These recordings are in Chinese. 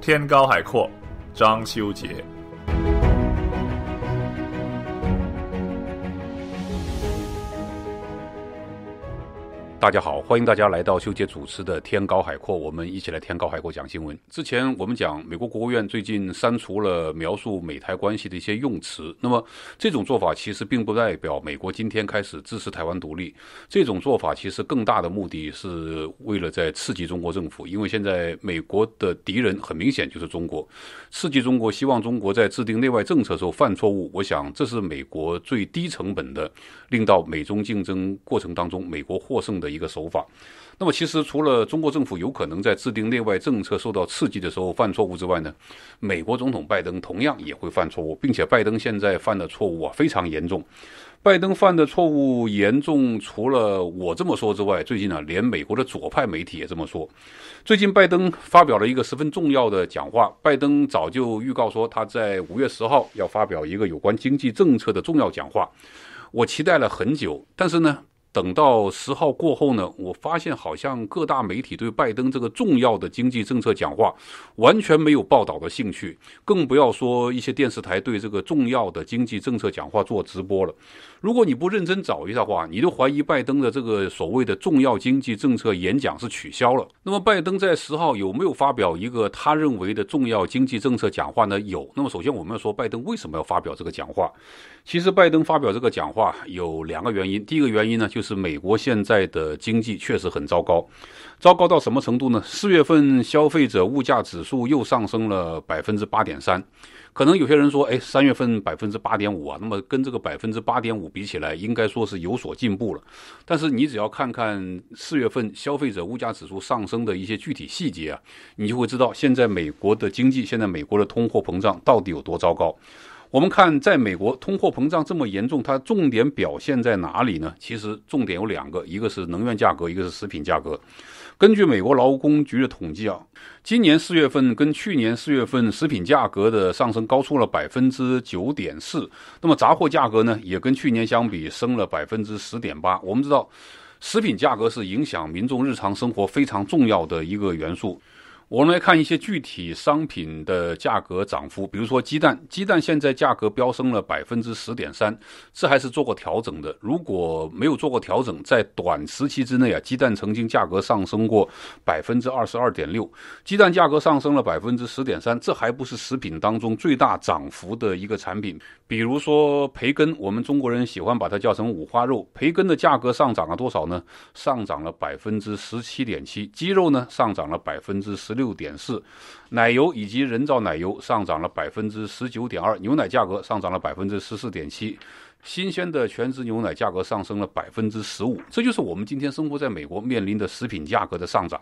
天高海阔，张修杰。大家好，欢迎大家来到秀杰主持的《天高海阔》，我们一起来《天高海阔》讲新闻。之前我们讲，美国国务院最近删除了描述美台关系的一些用词。那么这种做法其实并不代表美国今天开始支持台湾独立。这种做法其实更大的目的是为了在刺激中国政府，因为现在美国的敌人很明显就是中国。刺激中国，希望中国在制定内外政策时候犯错误。我想这是美国最低成本的，令到美中竞争过程当中美国获胜的。一个手法。那么，其实除了中国政府有可能在制定内外政策受到刺激的时候犯错误之外呢，美国总统拜登同样也会犯错误，并且拜登现在犯的错误啊非常严重。拜登犯的错误严重，除了我这么说之外，最近呢，连美国的左派媒体也这么说。最近，拜登发表了一个十分重要的讲话。拜登早就预告说，他在五月十号要发表一个有关经济政策的重要讲话。我期待了很久，但是呢。等到十号过后呢，我发现好像各大媒体对拜登这个重要的经济政策讲话完全没有报道的兴趣，更不要说一些电视台对这个重要的经济政策讲话做直播了。如果你不认真找一下话，你就怀疑拜登的这个所谓的重要经济政策演讲是取消了。那么，拜登在十号有没有发表一个他认为的重要经济政策讲话呢？有。那么，首先我们要说拜登为什么要发表这个讲话。其实，拜登发表这个讲话有两个原因。第一个原因呢，就是美国现在的经济确实很糟糕，糟糕到什么程度呢？四月份消费者物价指数又上升了百分之八点三。可能有些人说，哎，三月份百分之八点五啊，那么跟这个百分之八点五比起来，应该说是有所进步了。但是你只要看看四月份消费者物价指数上升的一些具体细节啊，你就会知道现在美国的经济，现在美国的通货膨胀到底有多糟糕。我们看，在美国，通货膨胀这么严重，它重点表现在哪里呢？其实重点有两个，一个是能源价格，一个是食品价格。根据美国劳工局的统计啊，今年四月份跟去年四月份，食品价格的上升高出了百分之九点四。那么杂货价格呢，也跟去年相比升了百分之十点八。我们知道，食品价格是影响民众日常生活非常重要的一个元素。我们来看一些具体商品的价格涨幅，比如说鸡蛋，鸡蛋现在价格飙升了百分之十点三，这还是做过调整的。如果没有做过调整，在短时期之内啊，鸡蛋曾经价格上升过百分之二十二点六，鸡蛋价格上升了百分之十点三，这还不是食品当中最大涨幅的一个产品。比如说培根，我们中国人喜欢把它叫成五花肉，培根的价格上涨了多少呢？上涨了百分之十七点七，鸡肉呢上涨了百分之十六。六点四，奶油以及人造奶油上涨了百分之十九点二，牛奶价格上涨了百分之十四点七。新鲜的全脂牛奶价格上升了百分之十五，这就是我们今天生活在美国面临的食品价格的上涨。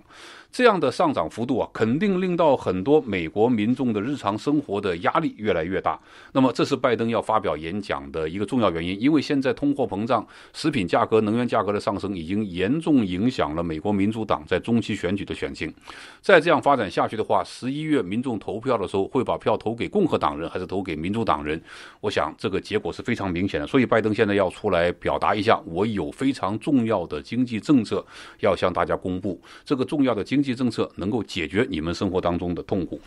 这样的上涨幅度啊，肯定令到很多美国民众的日常生活的压力越来越大。那么，这是拜登要发表演讲的一个重要原因，因为现在通货膨胀、食品价格、能源价格的上升已经严重影响了美国民主党在中期选举的选情。再这样发展下去的话，十一月民众投票的时候会把票投给共和党人还是投给民主党人？我想这个结果是非常明显的。所以拜登现在要出来表达一下，我有非常重要的经济政策要向大家公布。这个重要的经济政策能够解决你们生活当中的痛苦。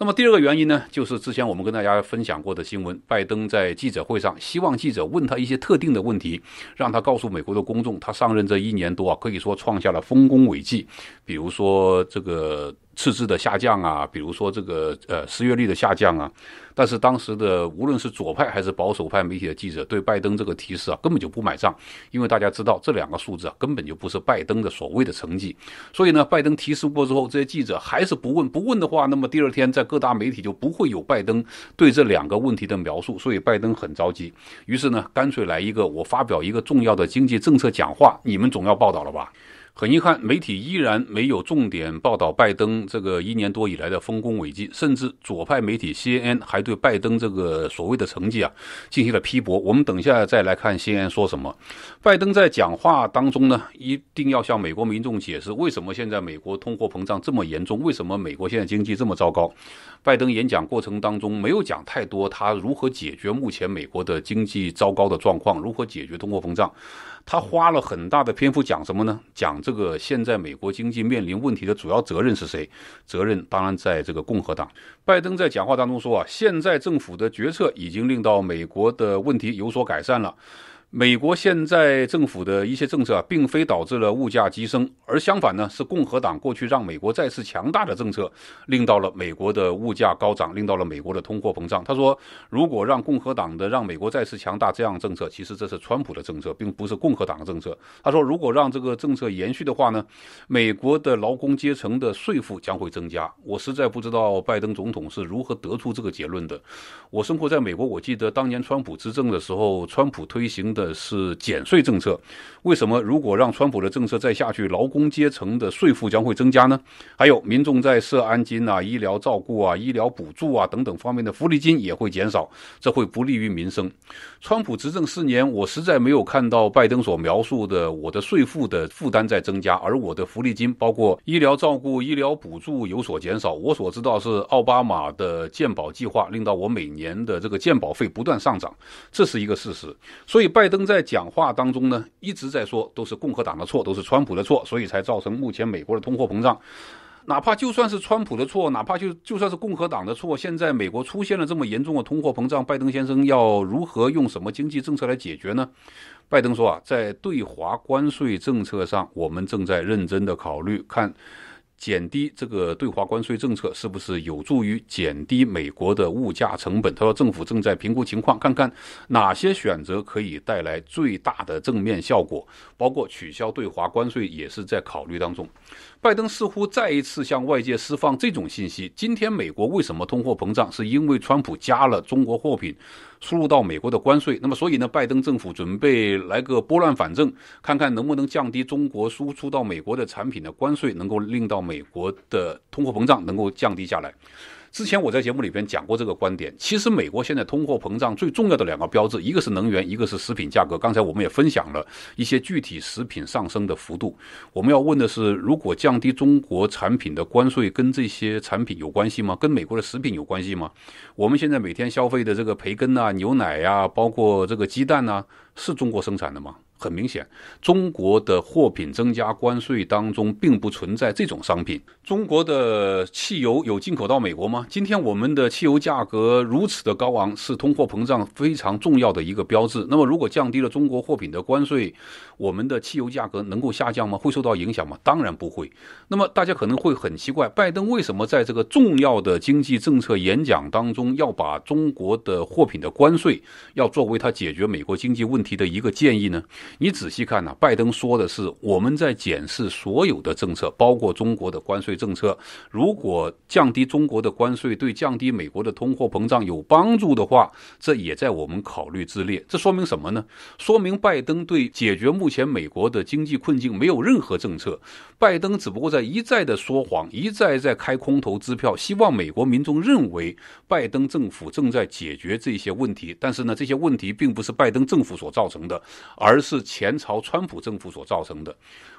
那么第二个原因呢，就是之前我们跟大家分享过的新闻，拜登在记者会上希望记者问他一些特定的问题，让他告诉美国的公众，他上任这一年多啊，可以说创下了丰功伟绩，比如说这个。赤字的下降啊，比如说这个呃失业率的下降啊，但是当时的无论是左派还是保守派媒体的记者对拜登这个提示啊根本就不买账，因为大家知道这两个数字啊根本就不是拜登的所谓的成绩，所以呢拜登提示过之后，这些记者还是不问不问的话，那么第二天在各大媒体就不会有拜登对这两个问题的描述，所以拜登很着急，于是呢干脆来一个我发表一个重要的经济政策讲话，你们总要报道了吧。很遗憾，媒体依然没有重点报道拜登这个一年多以来的丰功伟绩，甚至左派媒体 CNN 还对拜登这个所谓的成绩啊进行了批驳。我们等一下再来看 CNN 说什么。拜登在讲话当中呢，一定要向美国民众解释为什么现在美国通货膨胀这么严重，为什么美国现在经济这么糟糕。拜登演讲过程当中没有讲太多他如何解决目前美国的经济糟糕的状况，如何解决通货膨胀。他花了很大的篇幅讲什么呢？讲这个现在美国经济面临问题的主要责任是谁？责任当然在这个共和党。拜登在讲话当中说啊，现在政府的决策已经令到美国的问题有所改善了。美国现在政府的一些政策，并非导致了物价急升，而相反呢，是共和党过去让美国再次强大的政策，令到了美国的物价高涨，令到了美国的通货膨胀。他说，如果让共和党的让美国再次强大这样政策，其实这是川普的政策，并不是共和党的政策。他说，如果让这个政策延续的话呢，美国的劳工阶层的税负将会增加。我实在不知道拜登总统是如何得出这个结论的。我生活在美国，我记得当年川普执政的时候，川普推行。的是减税政策，为什么如果让川普的政策再下去，劳工阶层的税负将会增加呢？还有民众在涉安金啊、医疗照顾啊、医疗补助啊等等方面的福利金也会减少，这会不利于民生。川普执政四年，我实在没有看到拜登所描述的我的税负的负担在增加，而我的福利金包括医疗照顾、医疗补助有所减少。我所知道是奥巴马的健保计划令到我每年的这个健保费不断上涨，这是一个事实。所以拜。拜登在讲话当中呢，一直在说都是共和党的错，都是川普的错，所以才造成目前美国的通货膨胀。哪怕就算是川普的错，哪怕就就算是共和党的错，现在美国出现了这么严重的通货膨胀，拜登先生要如何用什么经济政策来解决呢？拜登说啊，在对华关税政策上，我们正在认真的考虑看。减低这个对华关税政策是不是有助于减低美国的物价成本？他说，政府正在评估情况，看看哪些选择可以带来最大的正面效果，包括取消对华关税也是在考虑当中。拜登似乎再一次向外界释放这种信息：今天美国为什么通货膨胀，是因为川普加了中国货品。输入到美国的关税，那么所以呢，拜登政府准备来个拨乱反正，看看能不能降低中国输出到美国的产品的关税，能够令到美国的通货膨胀能够降低下来。之前我在节目里边讲过这个观点，其实美国现在通货膨胀最重要的两个标志，一个是能源，一个是食品价格。刚才我们也分享了一些具体食品上升的幅度。我们要问的是，如果降低中国产品的关税，跟这些产品有关系吗？跟美国的食品有关系吗？我们现在每天消费的这个培根啊、牛奶呀，包括这个鸡蛋呢，是中国生产的吗？很明显，中国的货品增加关税当中并不存在这种商品。中国的汽油有进口到美国吗？今天我们的汽油价格如此的高昂，是通货膨胀非常重要的一个标志。那么，如果降低了中国货品的关税，我们的汽油价格能够下降吗？会受到影响吗？当然不会。那么大家可能会很奇怪，拜登为什么在这个重要的经济政策演讲当中要把中国的货品的关税要作为他解决美国经济问题的一个建议呢？你仔细看呢，拜登说的是我们在检视所有的政策，包括中国的关税政策。如果降低中国的关税对降低美国的通货膨胀有帮助的话，这也在我们考虑之列。这说明什么呢？说明拜登对解决目前美国的经济困境没有任何政策。拜登只不过在一再的说谎，一再在开空头支票，希望美国民众认为拜登政府正在解决这些问题。但是呢，这些问题并不是拜登政府所造成的，而是。前朝川普政府所造成的，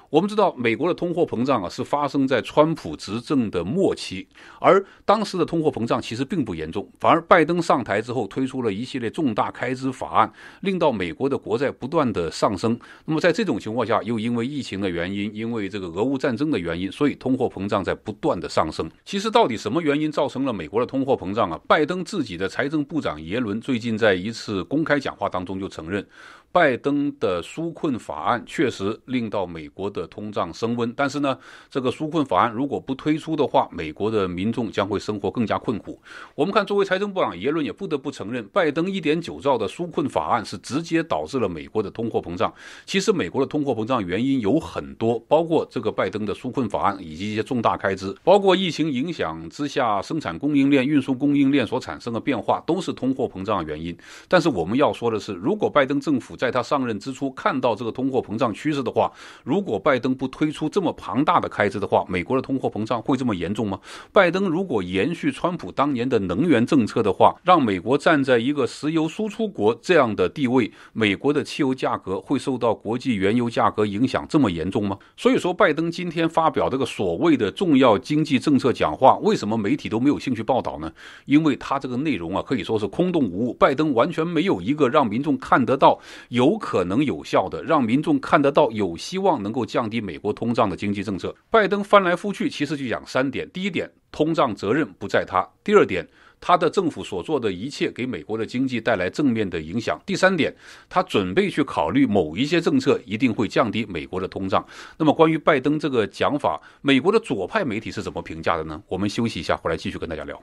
我们知道美国的通货膨胀啊是发生在川普执政的末期，而当时的通货膨胀其实并不严重，反而拜登上台之后推出了一系列重大开支法案，令到美国的国债不断的上升。那么在这种情况下，又因为疫情的原因，因为这个俄乌战争的原因，所以通货膨胀在不断的上升。其实到底什么原因造成了美国的通货膨胀啊？拜登自己的财政部长耶伦最近在一次公开讲话当中就承认。拜登的纾困法案确实令到美国的通胀升温，但是呢，这个纾困法案如果不推出的话，美国的民众将会生活更加困苦。我们看，作为财政部长耶伦也不得不承认，拜登一点九兆的纾困法案是直接导致了美国的通货膨胀。其实，美国的通货膨胀原因有很多，包括这个拜登的纾困法案以及一些重大开支，包括疫情影响之下生产供应链、运输供应链所产生的变化，都是通货膨胀原因。但是我们要说的是，如果拜登政府在他上任之初看到这个通货膨胀趋势的话，如果拜登不推出这么庞大的开支的话，美国的通货膨胀会这么严重吗？拜登如果延续川普当年的能源政策的话，让美国站在一个石油输出国这样的地位，美国的汽油价格会受到国际原油价格影响这么严重吗？所以说，拜登今天发表这个所谓的重要经济政策讲话，为什么媒体都没有兴趣报道呢？因为他这个内容啊，可以说是空洞无物，拜登完全没有一个让民众看得到。有可能有效的让民众看得到有希望能够降低美国通胀的经济政策。拜登翻来覆去，其实就讲三点：第一点，通胀责任不在他；第二点，他的政府所做的一切给美国的经济带来正面的影响；第三点，他准备去考虑某一些政策一定会降低美国的通胀。那么关于拜登这个讲法，美国的左派媒体是怎么评价的呢？我们休息一下，回来继续跟大家聊。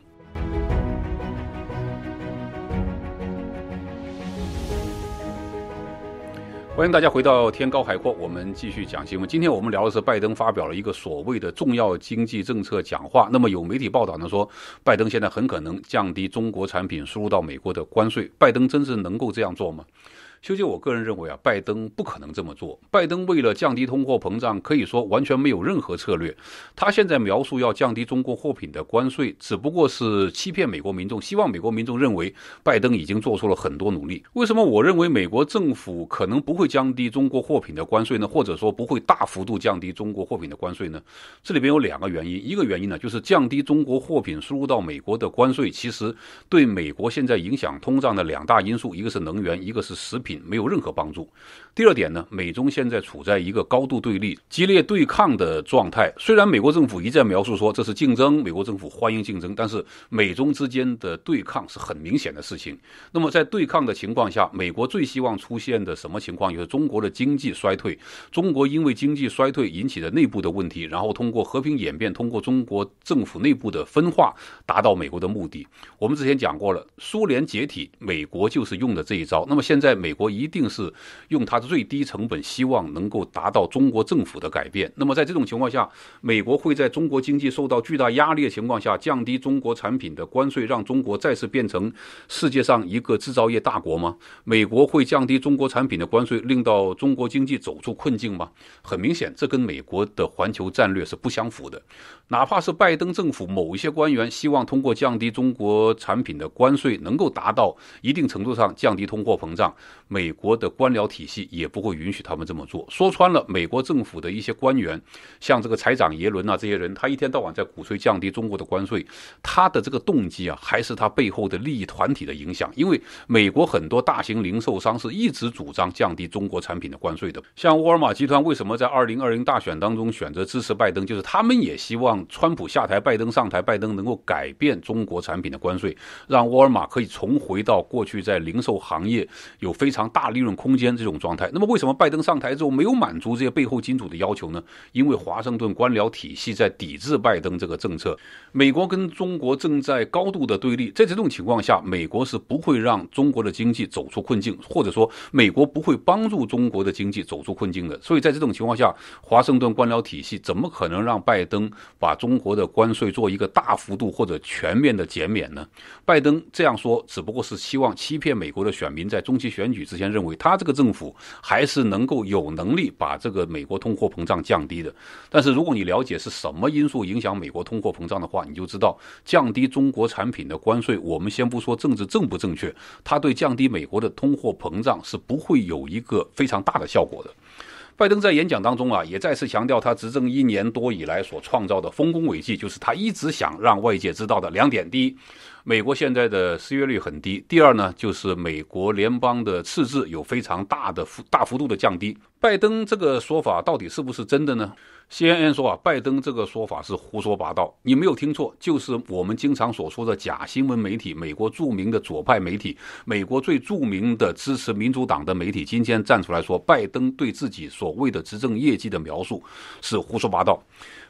欢迎大家回到天高海阔，我们继续讲新闻。今天我们聊的是拜登发表了一个所谓的重要经济政策讲话。那么有媒体报道呢说，拜登现在很可能降低中国产品输入到美国的关税。拜登真是能够这样做吗？修杰，我个人认为啊，拜登不可能这么做。拜登为了降低通货膨胀，可以说完全没有任何策略。他现在描述要降低中国货品的关税，只不过是欺骗美国民众，希望美国民众认为拜登已经做出了很多努力。为什么我认为美国政府可能不会降低中国货品的关税呢？或者说不会大幅度降低中国货品的关税呢？这里边有两个原因。一个原因呢，就是降低中国货品输入到美国的关税，其实对美国现在影响通胀的两大因素，一个是能源，一个是食品。品没有任何帮助。第二点呢，美中现在处在一个高度对立、激烈对抗的状态。虽然美国政府一再描述说这是竞争，美国政府欢迎竞争，但是美中之间的对抗是很明显的事情。那么在对抗的情况下，美国最希望出现的什么情况？就是中国的经济衰退，中国因为经济衰退引起的内部的问题，然后通过和平演变，通过中国政府内部的分化，达到美国的目的。我们之前讲过了，苏联解体，美国就是用的这一招。那么现在美。国一定是用它的最低成本，希望能够达到中国政府的改变。那么在这种情况下，美国会在中国经济受到巨大压力的情况下，降低中国产品的关税，让中国再次变成世界上一个制造业大国吗？美国会降低中国产品的关税，令到中国经济走出困境吗？很明显，这跟美国的环球战略是不相符的。哪怕是拜登政府某一些官员希望通过降低中国产品的关税，能够达到一定程度上降低通货膨胀。美国的官僚体系也不会允许他们这么做。说穿了，美国政府的一些官员，像这个财长耶伦啊，这些人，他一天到晚在鼓吹降低中国的关税，他的这个动机啊，还是他背后的利益团体的影响。因为美国很多大型零售商是一直主张降低中国产品的关税的。像沃尔玛集团，为什么在二零二零大选当中选择支持拜登，就是他们也希望川普下台，拜登上台，拜登能够改变中国产品的关税，让沃尔玛可以重回到过去在零售行业有非常。常大利润空间这种状态，那么为什么拜登上台之后没有满足这些背后金主的要求呢？因为华盛顿官僚体系在抵制拜登这个政策。美国跟中国正在高度的对立，在这种情况下，美国是不会让中国的经济走出困境，或者说美国不会帮助中国的经济走出困境的。所以在这种情况下，华盛顿官僚体系怎么可能让拜登把中国的关税做一个大幅度或者全面的减免呢？拜登这样说只不过是希望欺骗美国的选民，在中期选举。之前认为他这个政府还是能够有能力把这个美国通货膨胀降低的，但是如果你了解是什么因素影响美国通货膨胀的话，你就知道降低中国产品的关税，我们先不说政治正不正确，它对降低美国的通货膨胀是不会有一个非常大的效果的。拜登在演讲当中啊，也再次强调他执政一年多以来所创造的丰功伟绩，就是他一直想让外界知道的两点：第一。美国现在的失业率很低。第二呢，就是美国联邦的赤字有非常大的幅大幅度的降低。拜登这个说法到底是不是真的呢？CNN 说啊，拜登这个说法是胡说八道。你没有听错，就是我们经常所说的假新闻媒体，美国著名的左派媒体，美国最著名的支持民主党的媒体，今天站出来说，拜登对自己所谓的执政业绩的描述是胡说八道。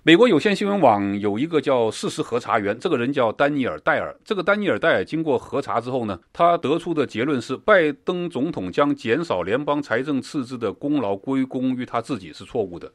美国有线新闻网有一个叫事实核查员，这个人叫丹尼尔·戴尔。这个丹尼尔·戴尔经过核查之后呢，他得出的结论是，拜登总统将减少联邦财政赤字的功劳归功于他自己是错误的。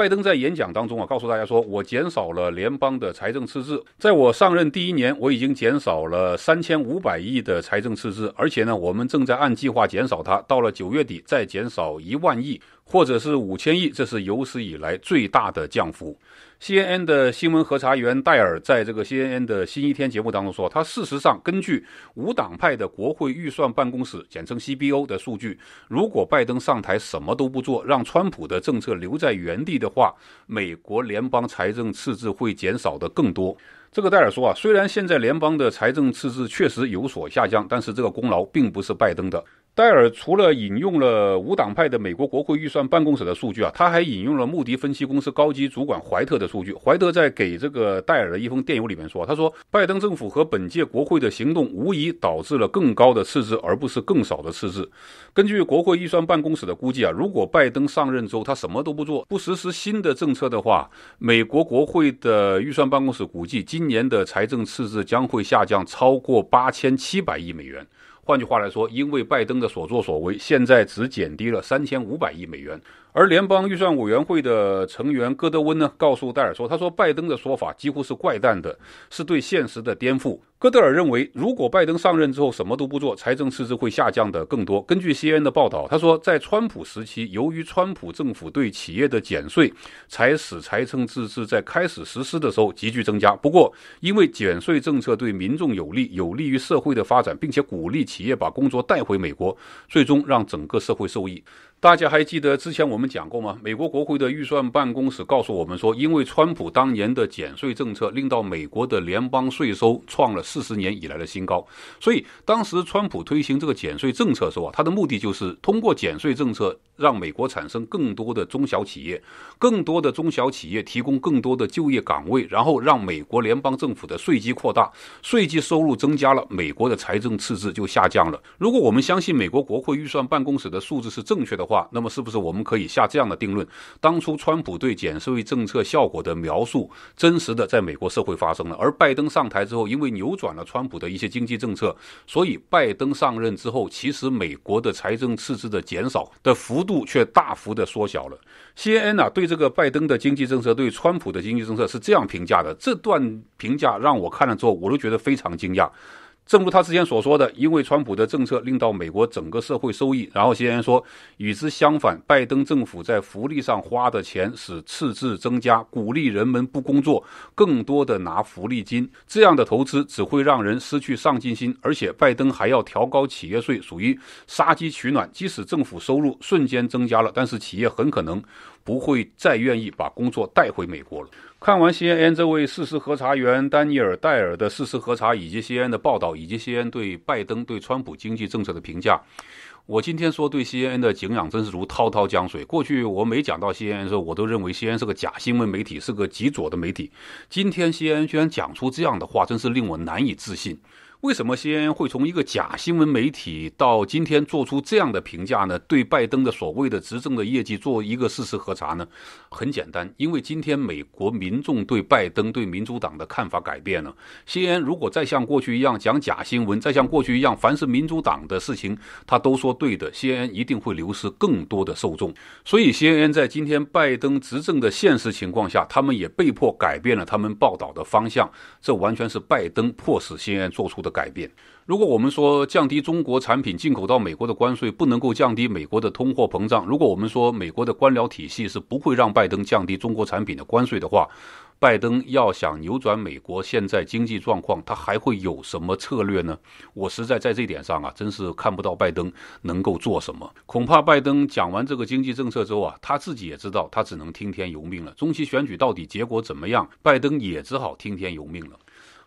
拜登在演讲当中啊，告诉大家说，我减少了联邦的财政赤字。在我上任第一年，我已经减少了三千五百亿的财政赤字，而且呢，我们正在按计划减少它。到了九月底，再减少一万亿，或者是五千亿，这是有史以来最大的降幅。C N N 的新闻核查员戴尔在这个 C N N 的新一天节目当中说，他事实上根据无党派的国会预算办公室（简称 C B O） 的数据，如果拜登上台什么都不做，让川普的政策留在原地的话，美国联邦财政赤字会减少的更多。这个戴尔说啊，虽然现在联邦的财政赤字确实有所下降，但是这个功劳并不是拜登的。戴尔除了引用了无党派的美国国会预算办公室的数据啊，他还引用了穆迪分析公司高级主管怀特的数据。怀特在给这个戴尔的一封电邮里面说：“他说，拜登政府和本届国会的行动无疑导致了更高的赤字，而不是更少的赤字。根据国会预算办公室的估计啊，如果拜登上任之后他什么都不做，不实施新的政策的话，美国国会的预算办公室估计今年的财政赤字将会下降超过八千七百亿美元。”换句话来说，因为拜登的所作所为，现在只减低了三千五百亿美元。而联邦预算委员会的成员戈德温呢，告诉戴尔说：“他说拜登的说法几乎是怪诞的，是对现实的颠覆。”戈德尔认为，如果拜登上任之后什么都不做，财政赤字会下降的更多。根据 CNN 的报道，他说，在川普时期，由于川普政府对企业的减税，才使财政赤字在开始实施的时候急剧增加。不过，因为减税政策对民众有利，有利于社会的发展，并且鼓励企业把工作带回美国，最终让整个社会受益。大家还记得之前我们讲过吗？美国国会的预算办公室告诉我们说，因为川普当年的减税政策令到美国的联邦税收创了四十年以来的新高，所以当时川普推行这个减税政策的时候啊，他的目的就是通过减税政策让美国产生更多的中小企业，更多的中小企业提供更多的就业岗位，然后让美国联邦政府的税基扩大，税基收入增加了，美国的财政赤字就下降了。如果我们相信美国国会预算办公室的数字是正确的。话，那么是不是我们可以下这样的定论？当初川普对减税政策效果的描述，真实的在美国社会发生了。而拜登上台之后，因为扭转了川普的一些经济政策，所以拜登上任之后，其实美国的财政赤字的减少的幅度却大幅的缩小了。CNN 啊，对这个拜登的经济政策，对川普的经济政策是这样评价的。这段评价让我看了之后，我都觉得非常惊讶。正如他之前所说的，因为川普的政策令到美国整个社会受益。然后，先言说，与之相反，拜登政府在福利上花的钱是赤字增加，鼓励人们不工作，更多的拿福利金。这样的投资只会让人失去上进心，而且拜登还要调高企业税，属于杀鸡取卵。即使政府收入瞬间增加了，但是企业很可能不会再愿意把工作带回美国了。看完 CNN 这位事实核查员丹尼尔戴尔的事实核查，以及 CNN 的报道，以及 CNN 对拜登对川普经济政策的评价，我今天说对 CNN 的敬仰真是如滔滔江水。过去我每讲到 CNN 的时，候，我都认为 CNN 是个假新闻媒体，是个极左的媒体。今天 CNN 居然讲出这样的话，真是令我难以置信。为什么先会从一个假新闻媒体到今天做出这样的评价呢？对拜登的所谓的执政的业绩做一个事实核查呢？很简单，因为今天美国民众对拜登、对民主党的看法改变了。先，如果再像过去一样讲假新闻，再像过去一样，凡是民主党的事情他都说对的，先一定会流失更多的受众。所以，先在今天拜登执政的现实情况下，他们也被迫改变了他们报道的方向。这完全是拜登迫使先做出的。改变。如果我们说降低中国产品进口到美国的关税不能够降低美国的通货膨胀，如果我们说美国的官僚体系是不会让拜登降低中国产品的关税的话，拜登要想扭转美国现在经济状况，他还会有什么策略呢？我实在在这点上啊，真是看不到拜登能够做什么。恐怕拜登讲完这个经济政策之后啊，他自己也知道他只能听天由命了。中期选举到底结果怎么样，拜登也只好听天由命了。